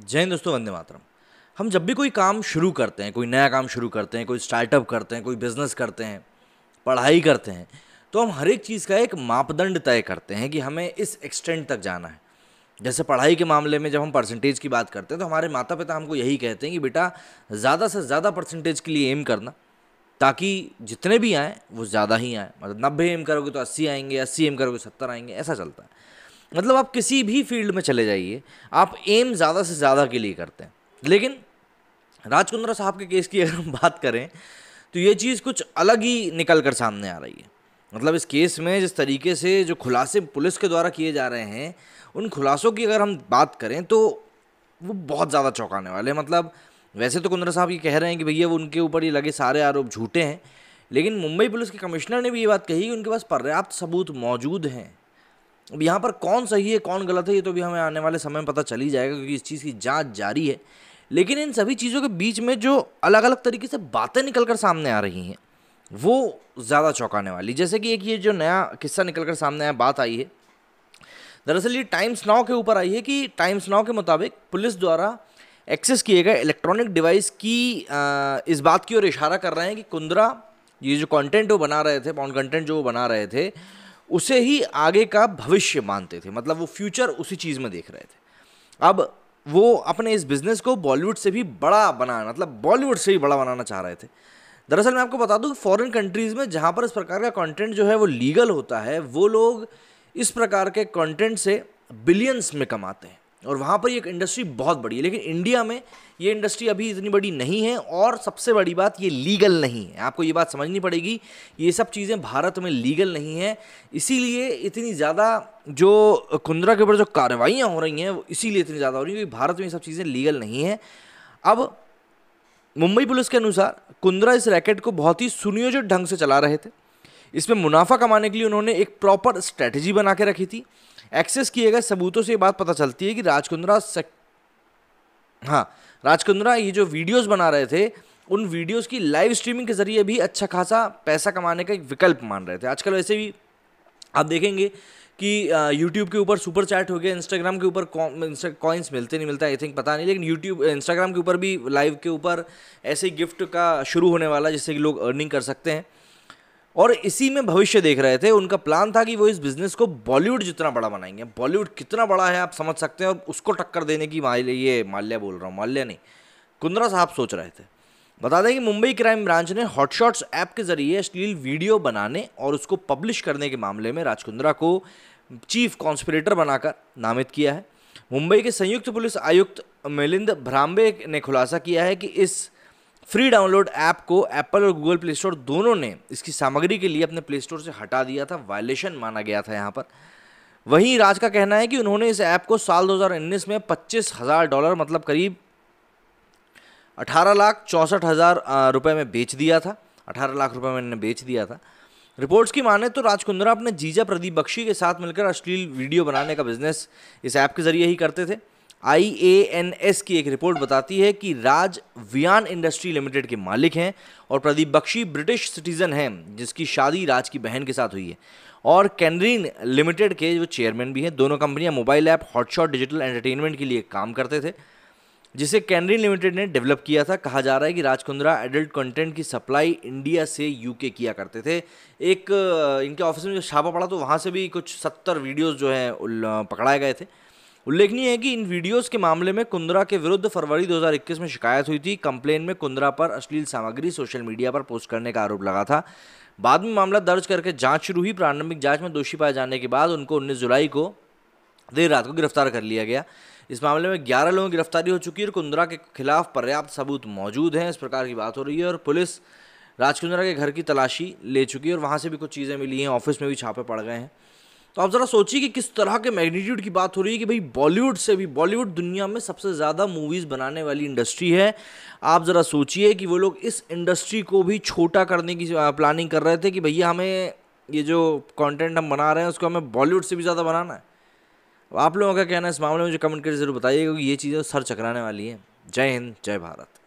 जय दोस्तों वंदे मातरम हम जब भी कोई काम शुरू करते हैं कोई नया काम शुरू करते हैं कोई स्टार्टअप करते हैं कोई बिज़नेस करते हैं पढ़ाई करते हैं तो हम हर एक चीज़ का एक मापदंड तय करते हैं कि हमें इस एक्सटेंड तक जाना है जैसे पढ़ाई के मामले में जब हम परसेंटेज की बात करते हैं तो हमारे माता पिता हमको यही कहते हैं कि बेटा ज़्यादा से ज़्यादा परसेंटेज के लिए एम करना ताकि जितने भी आएँ वो ज़्यादा ही आएँ मतलब नब्बे एम करोगे तो अस्सी आएंगे अस्सी एम करोगे तो सत्तर आएंगे ऐसा चलता है मतलब आप किसी भी फील्ड में चले जाइए आप एम ज़्यादा से ज़्यादा के लिए करते हैं लेकिन राजकुंद्रा साहब के केस की अगर हम बात करें तो ये चीज़ कुछ अलग ही निकल कर सामने आ रही है मतलब इस केस में जिस तरीके से जो खुलासे पुलिस के द्वारा किए जा रहे हैं उन खुलासों की अगर हम बात करें तो वो बहुत ज़्यादा चौंकाने वाले हैं मतलब वैसे तो कुंद्रा साहब ये कह रहे हैं कि भैया वो उनके ऊपर ये लगे सारे आरोप झूठे हैं लेकिन मुंबई पुलिस के कमिश्नर ने भी ये बात कही कि उनके पास पर्याप्त सबूत मौजूद हैं अब यहाँ पर कौन सही है कौन गलत है ये तो भी हमें आने वाले समय में पता चल ही जाएगा क्योंकि इस चीज़ की जाँच जारी है लेकिन इन सभी चीज़ों के बीच में जो अलग अलग तरीके से बातें निकल कर सामने आ रही हैं वो ज़्यादा चौंकाने वाली जैसे कि एक ये जो नया किस्सा निकल कर सामने आया बात आई है दरअसल ये टाइम्स नाव के ऊपर आई है कि टाइम्स नाव के मुताबिक पुलिस द्वारा एक्सेस किए गए इलेक्ट्रॉनिक डिवाइस की इस बात की ओर इशारा कर रहे हैं कि कुंद्रा ये जो कंटेंट वो बना रहे थे पॉन कंटेंट जो वो बना रहे थे उसे ही आगे का भविष्य मानते थे मतलब वो फ्यूचर उसी चीज़ में देख रहे थे अब वो अपने इस बिज़नेस को बॉलीवुड से भी बड़ा बनाना मतलब बॉलीवुड से भी बड़ा बनाना चाह रहे थे दरअसल मैं आपको बता दूं कि फॉरेन कंट्रीज़ में जहाँ पर इस प्रकार का कंटेंट जो है वो लीगल होता है वो लोग इस प्रकार के कंटेंट से बिलियंस में कमाते हैं और वहाँ पर एक इंडस्ट्री बहुत बड़ी है लेकिन इंडिया में ये इंडस्ट्री अभी इतनी बड़ी नहीं है और सबसे बड़ी बात ये लीगल नहीं है आपको ये बात समझनी पड़ेगी ये सब चीज़ें भारत में लीगल नहीं है इसीलिए इतनी ज़्यादा जो कुंद्रा के ऊपर जो कार्रवाइयाँ हो रही हैं इसीलिए इतनी ज़्यादा हो रही हैं क्योंकि भारत में ये सब चीज़ें लीगल नहीं हैं अब मुंबई पुलिस के अनुसार कुंद्रा इस रैकेट को बहुत ही सुनियोजित ढंग से चला रहे थे इसमें मुनाफा कमाने के लिए उन्होंने एक प्रॉपर स्ट्रैटेजी बना के रखी थी एक्सेस किए गए सबूतों से ये बात पता चलती है कि राजकुंद्रा सक... हाँ राजकुंद्रा ये जो वीडियोस बना रहे थे उन वीडियोस की लाइव स्ट्रीमिंग के जरिए भी अच्छा खासा पैसा कमाने का एक विकल्प मान रहे थे आजकल वैसे भी आप देखेंगे कि यूट्यूब के ऊपर सुपर चैट हो गया इंस्टाग्राम के ऊपर कॉइन्स मिलते नहीं मिलता आई थिंक पता नहीं लेकिन यूट्यूब इंस्टाग्राम के ऊपर भी लाइव के ऊपर ऐसे गिफ्ट का शुरू होने वाला जिससे कि लोग अर्निंग कर सकते हैं और इसी में भविष्य देख रहे थे उनका प्लान था कि वो इस बिज़नेस को बॉलीवुड जितना बड़ा बनाएंगे बॉलीवुड कितना बड़ा है आप समझ सकते हैं और उसको टक्कर देने की माल्य ये माल्या बोल रहा हूँ माल्या नहीं कुंद्रा साहब सोच रहे थे बता दें कि मुंबई क्राइम ब्रांच ने हॉटशॉट्स ऐप के जरिए अश्लील वीडियो बनाने और उसको पब्लिश करने के मामले में राजकुंद्रा को चीफ कॉन्स्परेटर बनाकर नामित किया है मुंबई के संयुक्त पुलिस आयुक्त मिलिंद भ्राम्बे ने खुलासा किया है कि इस फ्री डाउनलोड ऐप को एप्पल और गूगल प्ले स्टोर दोनों ने इसकी सामग्री के लिए अपने प्ले स्टोर से हटा दिया था वायलेशन माना गया था यहाँ पर वहीं राज का कहना है कि उन्होंने इस ऐप को साल 2019 में पच्चीस हज़ार डॉलर मतलब करीब अठारह लाख चौंसठ हज़ार रुपये में बेच दिया था अठारह लाख रुपये में इन्हें बेच दिया था रिपोर्ट्स की माने तो राजकुंद्रा अपने जीजा प्रदीप बख्शी के साथ मिलकर अश्लील वीडियो बनाने का बिजनेस इस ऐप के जरिए ही करते थे आईएएनएस की एक रिपोर्ट बताती है कि राज वियान इंडस्ट्री लिमिटेड के मालिक हैं और प्रदीप बख्शी ब्रिटिश सिटीजन हैं जिसकी शादी राज की बहन के साथ हुई है और कैनरीन लिमिटेड के जो चेयरमैन भी हैं दोनों कंपनियां mobile app Hotshot digital entertainment के लिए काम करते थे जिसे कैनरीन लिमिटेड ने डेवलप किया था कहा जा रहा है कि राजकुंद्रा एडल्ट कंटेंट की सप्लाई इंडिया से यूके किया करते थे एक इनके ऑफिस में जो छापा पड़ा तो वहाँ से भी कुछ सत्तर वीडियोज़ जो हैं पकड़ाए गए थे उल्लेखनीय है कि इन वीडियोस के मामले में कुंद्रा के विरुद्ध फरवरी 2021 में शिकायत हुई थी कंप्लेन में कुंद्रा पर अश्लील सामग्री सोशल मीडिया पर पोस्ट करने का आरोप लगा था बाद में मामला दर्ज करके जांच शुरू हुई प्रारंभिक जांच में दोषी पाए जाने के बाद उनको उन्नीस जुलाई को देर रात को गिरफ्तार कर लिया गया इस मामले में ग्यारह लोगों की गिरफ्तारी हो चुकी है और कुंद्रा के खिलाफ पर्याप्त सबूत मौजूद हैं इस प्रकार की बात हो रही है और पुलिस राजकुंद्रा के घर की तलाशी ले चुकी है और वहाँ से भी कुछ चीज़ें मिली हैं ऑफिस में भी छापे पड़ गए हैं तो आप ज़रा सोचिए कि किस तरह के मैग्नीट्यूड की बात हो रही है कि भाई बॉलीवुड से भी बॉलीवुड दुनिया में सबसे ज़्यादा मूवीज़ बनाने वाली इंडस्ट्री है आप ज़रा सोचिए कि वो लोग इस इंडस्ट्री को भी छोटा करने की प्लानिंग कर रहे थे कि भैया हमें ये जो कंटेंट हम बना रहे हैं उसको हमें बॉलीवुड से भी ज़्यादा बनाना है आप लोगों का कहना है इस मामले में मुझे कमेंट करके ज़रूर बताइए क्योंकि ये चीज़ें सर चकराने वाली हैं जय हिंद जय भारत